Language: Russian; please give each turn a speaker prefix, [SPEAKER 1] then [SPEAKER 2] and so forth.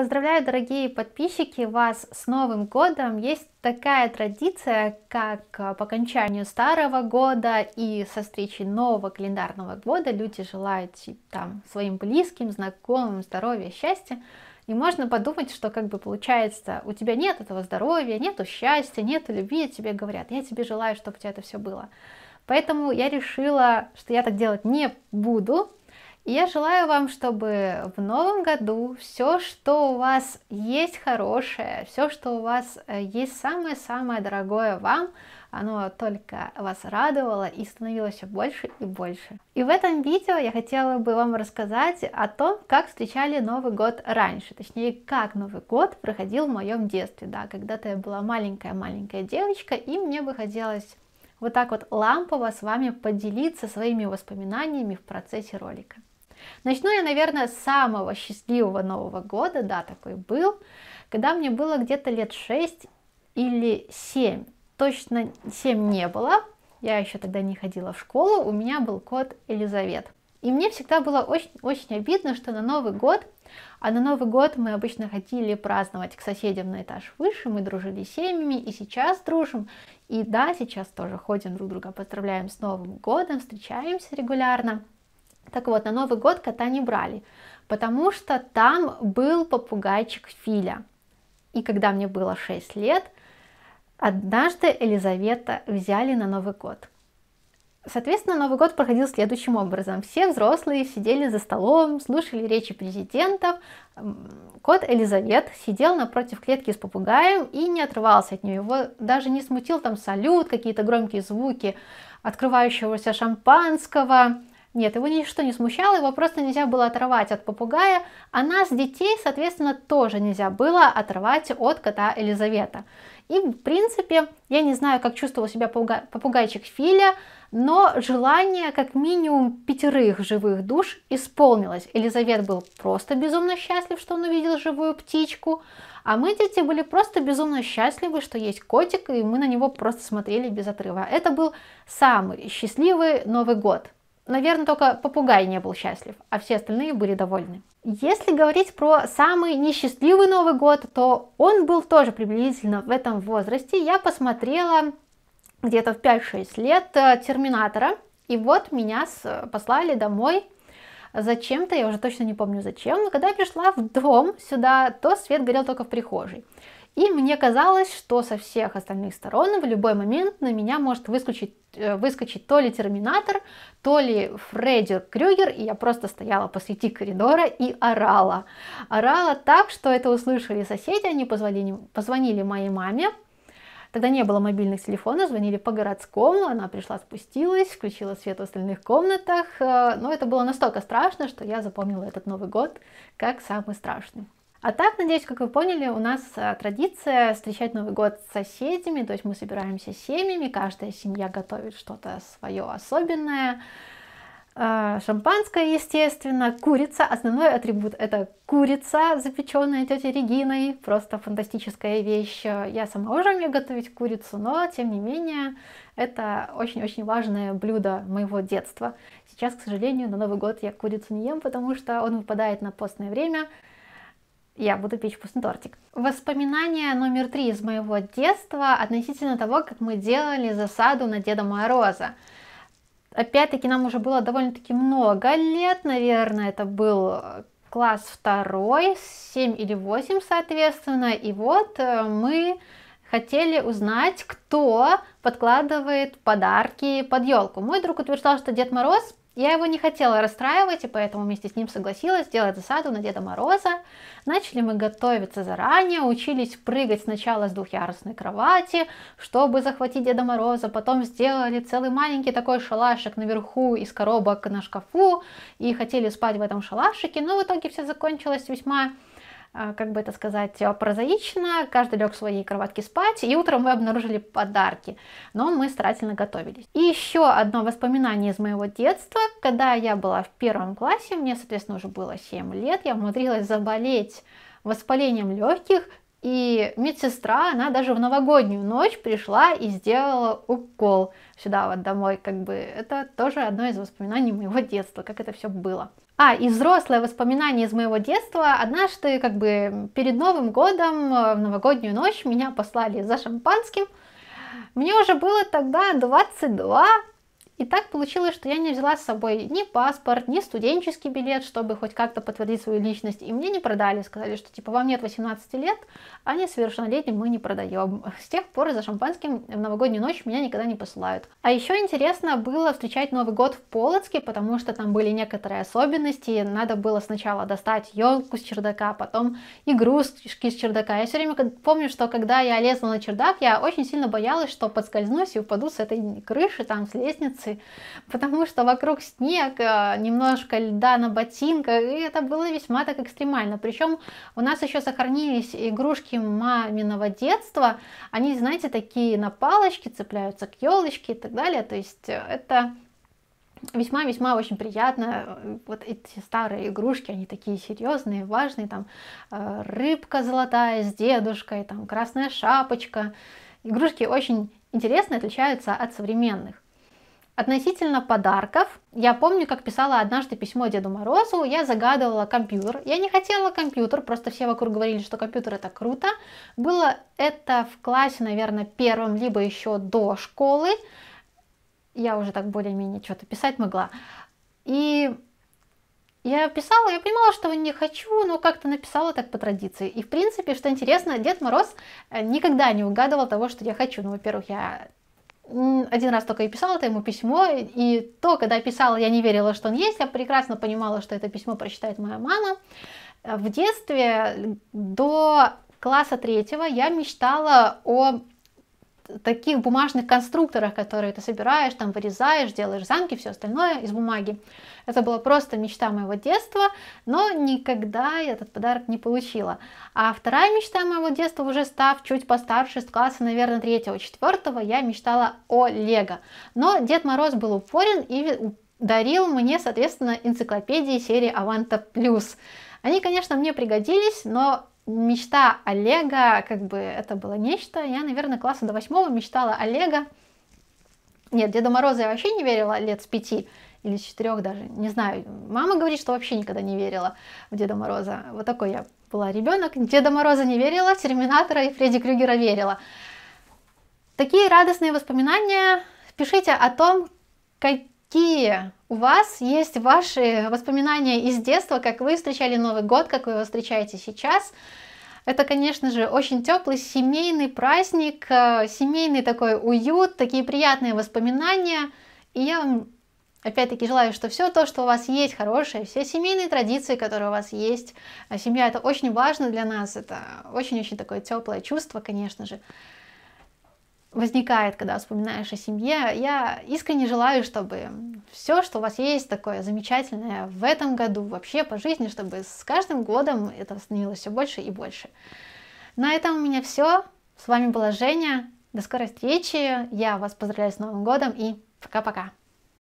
[SPEAKER 1] Поздравляю, дорогие подписчики, вас с Новым Годом! Есть такая традиция, как а, по окончанию старого года и со встречи нового календарного года люди желают там, своим близким, знакомым здоровья, счастья. И можно подумать, что как бы получается, у тебя нет этого здоровья, нету счастья, нету любви, тебе говорят, я тебе желаю, чтобы у тебя это все было. Поэтому я решила, что я так делать не буду, я желаю вам, чтобы в новом году все, что у вас есть хорошее, все, что у вас э, есть самое-самое дорогое вам, оно только вас радовало и становилось все больше и больше. И в этом видео я хотела бы вам рассказать о том, как встречали Новый год раньше, точнее, как Новый год проходил в моем детстве, да, когда-то я была маленькая-маленькая девочка, и мне бы хотелось вот так вот лампово с вами поделиться своими воспоминаниями в процессе ролика. Начну я, наверное, с самого счастливого Нового года, да, такой был, когда мне было где-то лет 6 или 7. Точно 7 не было, я еще тогда не ходила в школу, у меня был кот Элизавет. И мне всегда было очень-очень обидно, что на Новый год, а на Новый год мы обычно ходили праздновать к соседям на этаж выше, мы дружили семьями и сейчас дружим, и да, сейчас тоже ходим друг друга, поздравляем с Новым годом, встречаемся регулярно. Так вот, на Новый год кота не брали, потому что там был попугайчик Филя. И когда мне было 6 лет, однажды Елизавета взяли на Новый год. Соответственно, Новый год проходил следующим образом. Все взрослые сидели за столом, слушали речи президентов. Кот Элизавет сидел напротив клетки с попугаем и не отрывался от нее. Его даже не смутил там салют, какие-то громкие звуки открывающегося шампанского, нет, его ничто не смущало, его просто нельзя было оторвать от попугая, а нас, детей, соответственно, тоже нельзя было оторвать от кота Елизавета. И, в принципе, я не знаю, как чувствовал себя попугайчик Филя, но желание как минимум пятерых живых душ исполнилось. Елизавет был просто безумно счастлив, что он увидел живую птичку, а мы, дети, были просто безумно счастливы, что есть котик, и мы на него просто смотрели без отрыва. Это был самый счастливый Новый год. Наверное, только попугай не был счастлив, а все остальные были довольны. Если говорить про самый несчастливый Новый год, то он был тоже приблизительно в этом возрасте. Я посмотрела где-то в 5-6 лет э, Терминатора, и вот меня э, послали домой зачем-то, я уже точно не помню зачем, но когда я пришла в дом сюда, то свет горел только в прихожей. И мне казалось, что со всех остальных сторон в любой момент на меня может выскочить, э, выскочить то ли Терминатор, то ли Фредди Крюгер, и я просто стояла посреди коридора и орала. Орала так, что это услышали соседи, они позвонили, позвонили моей маме, Тогда не было мобильных телефонов, звонили по городскому, она пришла, спустилась, включила свет в остальных комнатах. Э, но это было настолько страшно, что я запомнила этот Новый год как самый страшный. А так, надеюсь, как вы поняли, у нас э, традиция встречать Новый год с соседями, то есть мы собираемся с семьями, каждая семья готовит что-то свое особенное. Э, шампанское, естественно, курица. Основной атрибут это курица, запеченная тетей Региной. Просто фантастическая вещь. Я сама уже умею готовить курицу, но тем не менее это очень-очень важное блюдо моего детства. Сейчас, к сожалению, на Новый год я курицу не ем, потому что он выпадает на постное время я буду печь вкусный тортик. Воспоминание номер три из моего детства относительно того, как мы делали засаду на Деда Мороза. Опять-таки нам уже было довольно-таки много лет, наверное, это был э, класс второй, 7 или 8, соответственно. И вот э, мы хотели узнать, кто подкладывает подарки под елку. Мой друг утверждал, что Дед Мороз я его не хотела расстраивать, и поэтому вместе с ним согласилась сделать засаду на Деда Мороза. Начали мы готовиться заранее, учились прыгать сначала с двухъярусной кровати, чтобы захватить Деда Мороза. Потом сделали целый маленький такой шалашик наверху из коробок на шкафу и хотели спать в этом шалашике. Но в итоге все закончилось весьма Э, как бы это сказать, э, прозаично, каждый лег в своей кроватке спать, и утром мы обнаружили подарки, но мы старательно готовились. И еще одно воспоминание из моего детства, когда я была в первом классе, мне, соответственно, уже было 7 лет, я умудрилась заболеть воспалением легких, и медсестра, она даже в новогоднюю ночь пришла и сделала укол сюда вот домой, как бы это тоже одно из воспоминаний моего детства, как это все было. А, и взрослое воспоминание из моего детства. Однажды, как бы перед Новым годом, э, в новогоднюю ночь, меня послали за шампанским. Мне уже было тогда 22, и так получилось, что я не взяла с собой ни паспорт, ни студенческий билет, чтобы хоть как-то подтвердить свою личность. И мне не продали, сказали, что типа вам нет 18 лет, а не совершеннолетним мы не продаем. С тех пор за шампанским в новогоднюю ночь меня никогда не посылают. А еще интересно было встречать Новый год в Полоцке, потому что там были некоторые особенности. Надо было сначала достать елку с чердака, потом игрушки с чердака. Я все время помню, что когда я лезла на чердак, я очень сильно боялась, что подскользнусь и упаду с этой крыши, там, с лестницы улицы, потому что вокруг снег, э, немножко льда на ботинках, и это было весьма так экстремально. Причем у нас еще сохранились игрушки маминого детства, они, знаете, такие на палочке цепляются к елочке и так далее, то есть э, это весьма-весьма очень приятно. Э, вот эти старые игрушки, они такие серьезные, важные. Там рыбка золотая с дедушкой, там красная шапочка. Игрушки очень интересные, отличаются от современных. Относительно подарков, я помню, как писала однажды письмо Деду Морозу, я загадывала компьютер. Я не хотела компьютер, просто все вокруг говорили, что компьютер это круто. Было это в классе, наверное, первом, либо еще до школы. Я уже так более-менее что-то писать могла. И я писала, я понимала, что не хочу, но как-то написала так по традиции. И в принципе, что интересно, Дед Мороз э, никогда не угадывал того, что я хочу. Ну, во-первых, я один раз только и писала это ему письмо, и то, когда писала, я не верила, что он есть, я прекрасно понимала, что это письмо прочитает моя мама. Э, в детстве до класса третьего я мечтала о таких бумажных конструкторах, которые ты собираешь, там вырезаешь, делаешь замки, все остальное из бумаги. Это была просто мечта моего детства, но никогда я этот подарок не получила. А вторая мечта моего детства, уже став чуть постарше, с класса, наверное, третьего, четвертого, я мечтала о Лего. Но Дед Мороз был упорен и дарил мне, соответственно, энциклопедии серии Аванта Плюс. Они, конечно, мне пригодились, но мечта Олега, как бы это было нечто. Я, наверное, класса до восьмого мечтала Олега. Нет, Деда Мороза я вообще не верила лет с пяти или с четырех даже, не знаю. Мама говорит, что вообще никогда не верила в Деда Мороза. Вот такой я была ребенок. Деда Мороза не верила, Терминатора и Фредди Крюгера верила. Такие радостные воспоминания. Пишите о том, как, какие у вас есть ваши воспоминания из детства, как вы встречали Новый год, как вы его встречаете сейчас. Это, конечно же, очень теплый семейный праздник, э, семейный такой уют, такие приятные воспоминания. И я вам Опять-таки желаю, что все то, что у вас есть хорошее, все семейные традиции, которые у вас есть, а семья это очень важно для нас, это очень-очень такое теплое чувство, конечно же возникает, когда вспоминаешь о семье. Я искренне желаю, чтобы все, что у вас есть такое замечательное в этом году, вообще по жизни, чтобы с каждым годом это становилось все больше и больше. На этом у меня все. С вами была Женя. До скорой встречи. Я вас поздравляю с Новым годом и пока-пока.